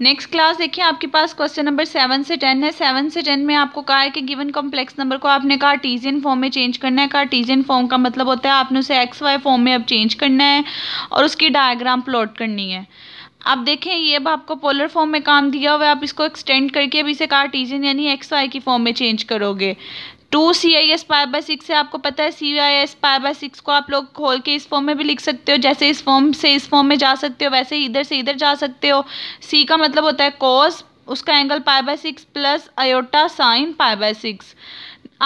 next class देखिए आपके पास क्वेश्चन नंबर सेवन से टेन है सेवन से टेन में आपको कहा है कि गिवन कॉम्प्लेक्स नंबर को आपने कहा टीजियन फॉर्म में चेंज करना है कहा टीजियन फॉर्म का मतलब होता है आपने उसे एक्स वाई फॉर्म में अब चेंज करना है और उसकी डायग्राम प्लॉट करनी है आप देखें ये अब आपको पोलर फॉर्म में काम दिया हुआ है आप इसको एक्सटेंड करके अब इसे कार्टीजन यानी एक्स वाई की फॉर्म में चेंज करोगे to C I S pi by six है आपको पता है C I S pi by six को आप लोग खोल के इस फॉर्म में भी लिख सकते हो जैसे इस फॉर्म से इस फॉर्म में जा सकते हो वैसे इधर से इधर जा सकते हो सी का मतलब होता है कॉस उसका angle pi by six plus iota sine pi by six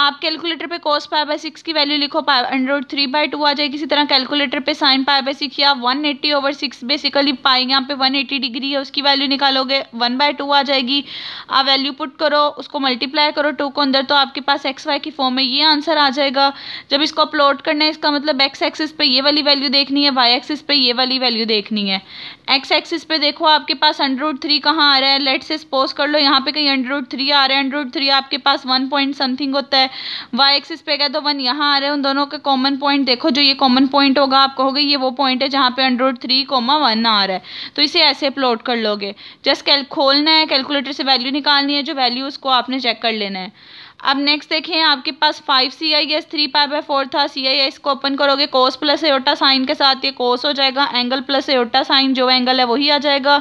आप कैलकुलेटर पे कॉस पाए बाय सिक्स की वैल्यू लिखो pi under root three by two आ जाएगी इसी तरह कैलकुलेटर पे साइन पाए बाय सिक्स या one eighty over six basically pi यहाँ पे वन एट्टी डिग्री है उसकी वैल्यू निकालोगे वन बाय टू आ जाएगी आप वैल्यू पुट करो उसको मल्टीप्लाई करो टू को अंदर तो आपके पास एक्स वाई की फॉर्म में ये आंसर आ जाएगा जब इसको अपलोड करना है इसका मतलब एक्स एक्सिस पे ये वाली वैल्यू देखनी है वाई एक्सिस पे ये वाली वैल्यू देखनी है एक्स एक्सिस पे देखो आपके पास अंडरवुड थ्री कहाँ आ रहा है लेट से सपोज कर लो यहाँ पे कहीं अंडरवुड थ्री आ रहा है अंडरवुड थ्री आपके पास वन पॉइंट समथिंग होता है है वाई एक्सिस पे गए तो वन यहाँ आ रहे हैं उन दोनों के कॉमन पॉइंट देखो जो ये कॉमन पॉइंट होगा आप कहोगे ये वो पॉइंट है जहाँ पे अंडरोड थ्री कोमा वन आ रहा है तो इसे ऐसे प्लॉट कर लोगे जस्ट कैल खोलना है कैलकुलेटर से वैल्यू निकालनी है जो वैल्यू उसको आपने चेक कर लेना है अब नेक्स्ट देखें आपके पास five C I S three pi by four था सी आई एस को ओपन करोगे कोस प्लस एटा साइन के साथ ये कोस हो जाएगा एंगल प्लस एटा साइन जो एंगल है वही आ जाएगा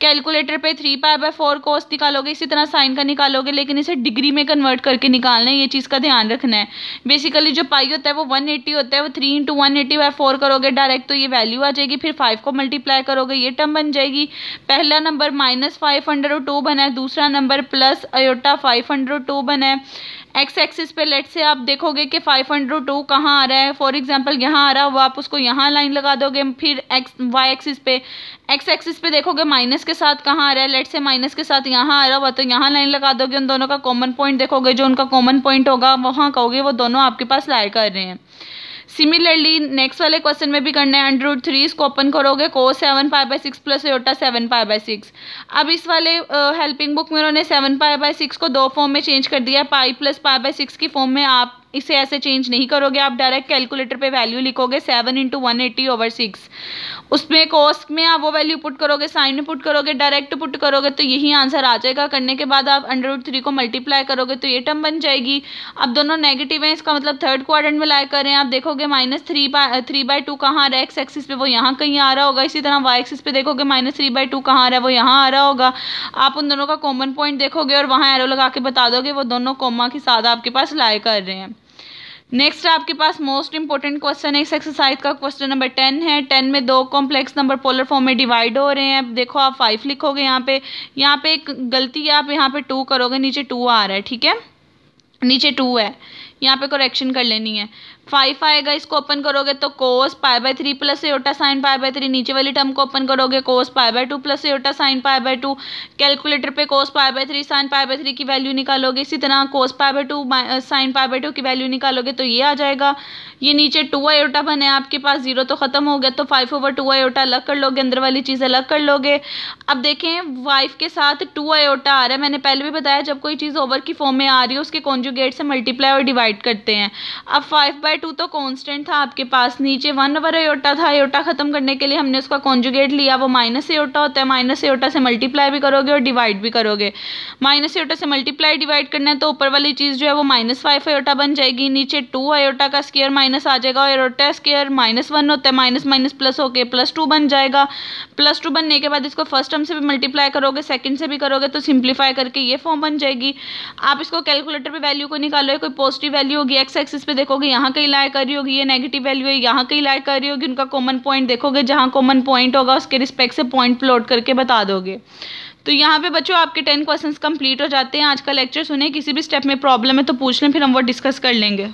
कैलकुलेटर पे three pi by four cos निकालोगे इसी तरह साइन का निकालोगे लेकिन इसे डिग्री में कन्वर्ट करके निकालना है ये चीज़ का ध्यान रखना है बेसिकली जो पाई होता है वो वन एटी होता है वो three into one eighty by four करोगे डायरेक्ट तो ये वैल्यू आ जाएगी फिर फाइव को मल्टीप्लाई करोगे ये टर्म बन जाएगी पहला नंबर माइनस फाइव हंड्रेड टू बना है दूसरा नंबर plus iota five hundred two बना है एक्स एक्सिस पे लेट से आप देखोगे कि फाइव हंड्रेड टू कहाँ आ रहा है फॉर एग्जांपल यहाँ आ रहा है वो आप उसको यहाँ लाइन लगा दोगे फिर एक्स वाई एक्सिस पे एक्स एक्सिस पे देखोगे माइनस के साथ कहाँ आ रहा है लेट से माइनस के साथ यहाँ आ रहा हुआ तो यहाँ लाइन लगा दोगे उन दोनों का कॉमन पॉइंट देखोगे जो उनका कॉमन पॉइंट होगा वहाँ कहोगे वो दोनों आपके पास लाए कर रहे हैं सिमिलरली नेक्स्ट वाले क्वेश्चन में भी करना है अंडर रूट थ्री इसको ओपन करोगे cos seven five by six plus eta seven five by six अब इस वाले हेल्पिंग uh, बुक में उन्होंने सेवन फाइव बाई सिक्स को दो फॉर्म में चेंज कर दिया है pi plus five by six की फॉर्म में आप इसे ऐसे चेंज नहीं करोगे आप डायरेक्ट कैलकुलेटर पे वैल्यू लिखोगे seven into one eighty over six उसमें कॉस्ट में आप वो वैल्यू पुट करोगे साइन में पुट करोगे डायरेक्ट पुट करोगे तो यही आंसर आ जाएगा करने के बाद आप अंडर रूट थ्री को मल्टीप्लाई करोगे तो ये टर्म बन जाएगी अब दोनों नेगेटिव हैं इसका मतलब थर्ड क्वार्टर में लाया करें आप देखोगे minus three by three by two कहाँ आ रहा है एक्स एक्सिस पे वो यहाँ कहीं आ रहा होगा इसी तरह वाई एक्सिस पे देखोगे माइनस थ्री बाय टू कहाँ आ रहा है वो यहाँ आ रहा होगा आप उन दोनों का कॉमन पॉइंट देखोगे और वहाँ एरो लगा के बता दोगे वो दोनों कोमा के साथ आपके पास लाए कर रहे हैं नेक्स्ट आपके पास मोस्ट इंपॉर्टेंट क्वेश्चन है इस एक्सरसाइज का क्वेश्चन नंबर टेन है टेन में दो कॉम्प्लेक्स नंबर पोलर फॉर्म में डिवाइड हो रहे हैं देखो आप फाइव लिखोगे यहाँ पे यहाँ पे एक गलती है आप यहाँ पे टू करोगे नीचे टू आ रहा है ठीक है नीचे टू है यहाँ पे करेक्शन कर लेनी है फाइव आएगा इसको ओपन करोगे तो cos pi by three plus एटा साइन पाए बाय थ्री नीचे वाली टर्म को ओपन करोगे cos pi by two plus एटा sine pi by two calculator पे cos pi by three sine pi by three की वैल्यू निकालोगे इसी तरह cos pi by two sine pi by two की वैल्यू निकालोगे तो ये आ जाएगा ये नीचे टू आयोटा बने आपके पास जीरो तो खत्म हो गया तो फाइव ओवर टू आयोटा अलग कर लोगे अंदर वाली चीज़ अलग कर लोगे अब देखें वाइफ के साथ टू आयोटा आ रहा है मैंने पहले भी बताया जब कोई चीज़ ओवर की फॉर्म में आ रही है उसके कॉन्जुगेट से मल्टीप्लाई और डिवाइड करते हैं अब फाइव बाई बाय टू तो कांस्टेंट था आपके पास नीचे वन ओवर एयोटा था एयोटा खत्म करने के लिए हमने उसका कॉन्जुगेट लिया वो माइनस एयोटा होता है माइनस एयोटा से मल्टीप्लाई भी करोगे और डिवाइड भी करोगे माइनस एयोटा से मल्टीप्लाई डिवाइड करना है तो ऊपर वाली चीज़ जो है वो माइनस फाइव एयोटा बन जाएगी नीचे टू एयोटा का स्केयर माइनस आ जाएगा और एयोटा स्केयर माइनस वन होता है माइनस माइनस प्लस होके प्लस टू बन जाएगा प्लस टू बनने के बाद इसको फर्स्ट टर्म से भी मल्टीप्लाई करोगे सेकंड से भी करोगे तो सिंप्लीफाई करके ये फॉर्म बन जाएगी आप इसको कैलकुलेटर पर वैल्यू को निकालो कोई पॉजिटिव वैल्यू होगी एक्स एक्सिस पे देखोगे यहाँ का कहीं लाया रही होगी ये नेगेटिव वैल्यू है यहाँ कहीं लाया रही होगी उनका कॉमन पॉइंट देखोगे जहाँ कॉमन पॉइंट होगा उसके रिस्पेक्ट से पॉइंट प्लॉट करके बता दोगे तो यहाँ पे बच्चों आपके टेन क्वेश्चंस कंप्लीट हो जाते हैं आज का लेक्चर सुने किसी भी स्टेप में प्रॉब्लम है तो पूछ लें फिर हम वो डिस्कस कर लेंगे